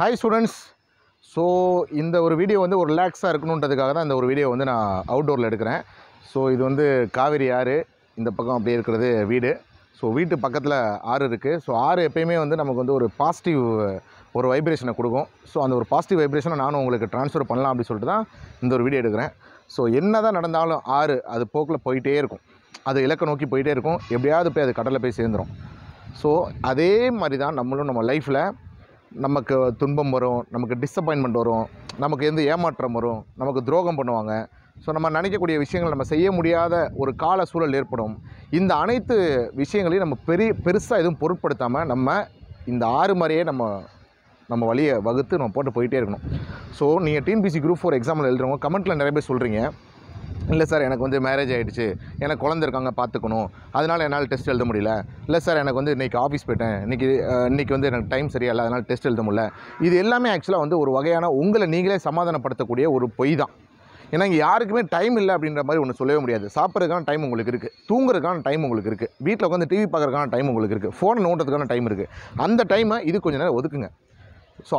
hi students so இந்த ஒரு video வந்து ஒரு ரிலாக்ஸாக இருக்கணுன்றதுக்காக தான் இந்த ஒரு வீடியோ வந்து நான் அவுட்டோரில் எடுக்கிறேன் ஸோ இது வந்து காவேரி ஆறு இந்த பக்கம் அப்படியே இருக்கிறது வீடு ஸோ வீட்டு பக்கத்தில் ஆறு இருக்குது ஸோ ஆறு எப்பயுமே வந்து நமக்கு வந்து ஒரு பாசிட்டிவ் ஒரு வைப்ரேஷனை கொடுக்கும் ஸோ அந்த ஒரு பாசிட்டிவ் வைப்ரேஷனை நானும் உங்களுக்கு ட்ரான்ஸ்ஃபர் பண்ணலாம் அப்படின்னு சொல்லிட்டு தான் இந்த ஒரு வீடியோ எடுக்கிறேன் ஸோ என்ன தான் நடந்தாலும் ஆறு அது போக்கில் போயிட்டே இருக்கும் அது இலக்கை நோக்கி போயிட்டே இருக்கும் எப்படியாவது போய் அது கடலில் போய் சேர்ந்துடும் ஸோ அதே மாதிரி தான் நம்மளும் நம்ம லைஃப்பில் நமக்கு துன்பம் வரும் நமக்கு டிஸப்பாயின்மெண்ட் வரும் நமக்கு எந்த ஏமாற்றம் வரும் நமக்கு துரோகம் பண்ணுவாங்க ஸோ நம்ம நினைக்கக்கூடிய விஷயங்கள் நம்ம செய்ய முடியாத ஒரு கால சூழல் ஏற்படும் இந்த அனைத்து விஷயங்களையும் நம்ம பெரிய பெருசாக எதுவும் பொருட்படுத்தாமல் நம்ம இந்த ஆறு மாதிரியே நம்ம நம்ம வழியை வகுத்து நம்ம போட்டு போயிட்டே இருக்கணும் ஸோ நீங்கள் டிஎன்பிசி குரூப் ஃபோர் எக்ஸாம்பிள் எழுதுறவங்க கமெண்ட்டில் நிறைய பேர் சொல்கிறீங்க இல்லை சார் எனக்கு வந்து மேரேஜ் ஆகிடுச்சு எனக்கு குழந்த இருக்காங்க பார்த்துக்கணும் அதனால் என்னால் டெஸ்ட் எழுத முடியல இல்லை சார் எனக்கு வந்து இன்றைக்கி ஆஃபீஸ் போயிட்டேன் இன்றைக்கி இன்றைக்கி வந்து எனக்கு டைம் இல்லை அதனால் டெஸ்ட் எழுத முடியல இது எல்லாமே ஆக்சுவலாக வந்து ஒரு வகையான உங்களை நீங்களே சமாதானப்படுத்தக்கூடிய ஒரு பொய் தான் ஏன்னா இங்கே யாருக்குமே டைம் இல்லை அப்படின்ற மாதிரி ஒன்று சொல்லவே முடியாது சாப்பிட்றதுக்கான டைம் உங்களுக்கு இருக்குது தூங்குறதுக்கான டைம் உங்களுக்கு இருக்குது வீட்டில் உட்காந்து டிவி பார்க்குறதுக்கான டைம் உங்களுக்கு இருக்குது ஃபோனை நோண்டுறதுக்கான டைம் இருக்குது அந்த டைமை இது கொஞ்சம் நேரம் ஒதுக்குங்க ஸோ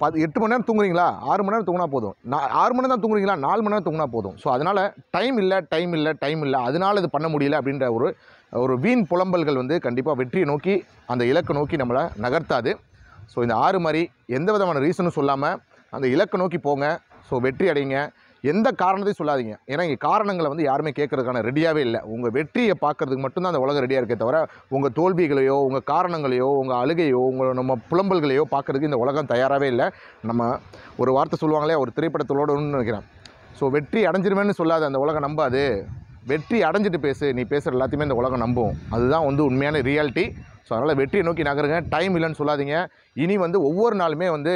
பத்து எட்டு மணி நேரம் தூங்குறீங்களா ஆறு மணி நேரம் தூங்கினா போதும் நான் ஆறு மணி நேரம் தான் தூங்குறீங்களா நாலு மணி நேரம் தூங்கினா போதும் ஸோ அதனால் டைம் இல்லை டைம் இல்லை டைம் இல்லை அதனால் இது பண்ண முடியல அப்படின்ற ஒரு ஒரு வீண் புலம்பல்கள் வந்து கண்டிப்பாக வெற்றியை நோக்கி அந்த இலக்கை நோக்கி நம்மளை நகர்த்தாது ஸோ இந்த ஆறு மாதிரி எந்த விதமான ரீசனும் சொல்லாமல் அந்த இலக்கை நோக்கி போங்க ஸோ வெற்றி அடைங்க எந்த காரணத்தையும் சொல்லாதீங்க ஏன்னா இங்கே காரணங்களை வந்து யாருமே கேட்குறதுக்கான ரெடியாகவே இல்லை உங்கள் வெற்றியை பார்க்குறதுக்கு மட்டும்தான் அந்த உலகம் ரெடியாக இருக்கே தவிர உங்கள் தோல்விகளையோ உங்கள் காரணங்களையோ உங்கள் அழுகையோ உங்கள் நம்ம புலம்பல்களையோ பார்க்குறதுக்கு இந்த உலகம் தயாராகவே இல்லை நம்ம ஒரு வார்த்தை சொல்லுவாங்களே ஒரு திரைப்படத்தோடன்னு நினைக்கிறேன் ஸோ வெற்றி அடைஞ்சிருமேன்னு சொல்லாது அந்த உலகம் நம்பாது வெற்றி அடைஞ்சிட்டு பேசு நீ பேசுகிற எல்லாத்தையுமே இந்த உலகம் நம்பும் அதுதான் வந்து உண்மையான ரியாலிட்டி ஸோ அதனால் வெற்றியை நோக்கி நகருங்க டைம் இல்லைன்னு சொல்லாதீங்க இனி வந்து ஒவ்வொரு நாளுமே வந்து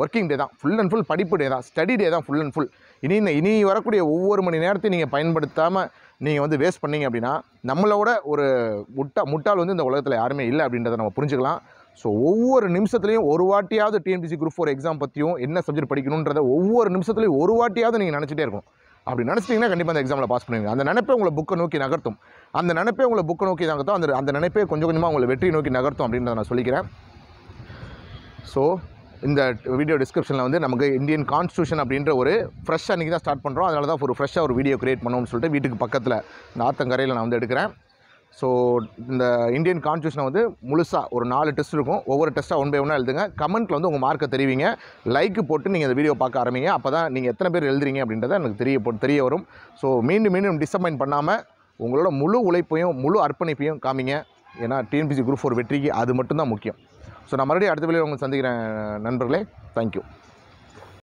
ஒர்க்கிங் டே தான் ஃபுல் அண்ட் ஃபுல் படிப்பு டே தான் ஸ்டடி டே தான் ஃபுல் அண்ட் ஃபுல் இனி இந்த இனி வரக்கூடிய ஒவ்வொரு மணி நேரத்தையும் நீங்கள் பயன்படுத்தாமல் நீங்கள் வந்து வேஸ்ட் பண்ணீங்க அப்படின்னா நம்மளோட ஒரு முட்டா முட்டால் வந்து இந்த உலகத்தில் யாருமே இல்லை அப்படின்றத நம்ம புரிஞ்சுக்கலாம் ஸோ ஒவ்வொரு நிமிஷத்துலையும் ஒரு வாட்டியாவது டிஎன்பிசி குரூப் ஃபோர் எக்ஸாம் பற்றியும் என்ன சப்ஜெக்ட் படிக்கணுன்றத ஒவ்வொரு நிமிஷத்துலையும் ஒரு வாட்டியாவது நீங்கள் நினச்சிட்டே இருக்கும் அப்படி நினச்சிட்டிங்கன்னா கண்டிப்பாக அந்த எக்ஸாமில் பாஸ் பண்ணுவீங்க அந்த நினைப்பை உங்களை புக்கை நோக்கி நகர்த்தும் அந்த நினைப்பே உங்களை புக்கை நோக்கி நகர்த்தும் அந்த அந்த நினைப்பே கொஞ்சம் கொஞ்சமாக உங்களை வெற்றி நோக்கி நகர்த்தும் அப்படின்றத நான் சொல்லிக்கிறேன் ஸோ இந்த வீடியோ டிஸ்கிரிப்ஷனில் வந்து நமக்கு இந்தியன் கான்ஸ்டியூஷன் அப்படின்ற ஒரு ஃப்ரெஷ்ஷாக அன்றைக்கி தான் ஸ்டார்ட் பண்ணுறோம் அதனால தான் ஒரு ஃப்ரெஷ்ஷாக ஒரு வீடியோ கிரியேட் பண்ணணும்னு சொல்லிட்டு வீட்டுக்கு பக்கத்தில் இந்த ஆத்தங்கரையில் நான் வந்து எடுக்கிறேன் ஸோ இந்த இந்தியன் கான்ஸ்டியூஷனை வந்து முழுசாக ஒரு நாலு டெஸ்ட் இருக்கும் ஒவ்வொரு டெஸ்ட்டாக ஒன் பை ஒன்றா எழுதுங்க கமெண்ட்டில் வந்து உங்கள் மார்க்கை தெரிவிங்க லைக்கு போட்டு நீங்கள் இந்த வீடியோ பார்க்க ஆரம்பிங்க அப்போ தான் நீங்கள் எத்தனை பேர் எழுதுறீங்க அப்படின்றத எனக்கு தெரிய தெரிய வரும் ஸோ மீண்டும் மீண்டும் டிசப்பாயின்ட் பண்ணாமல் உங்களோட முழு உழைப்பையும் முழு அர்ப்பணிப்பையும் காமிங்க ஏன்னா டிஎன்பிசி குரூப் ஃபோர் வெற்றிக்கு அது மட்டும்தான் முக்கியம் ஸோ நான் மறுபடியும் அடுத்த வேலையில் உங்களுக்கு சந்திக்கிறேன் நண்பர்களே தேங்க்யூ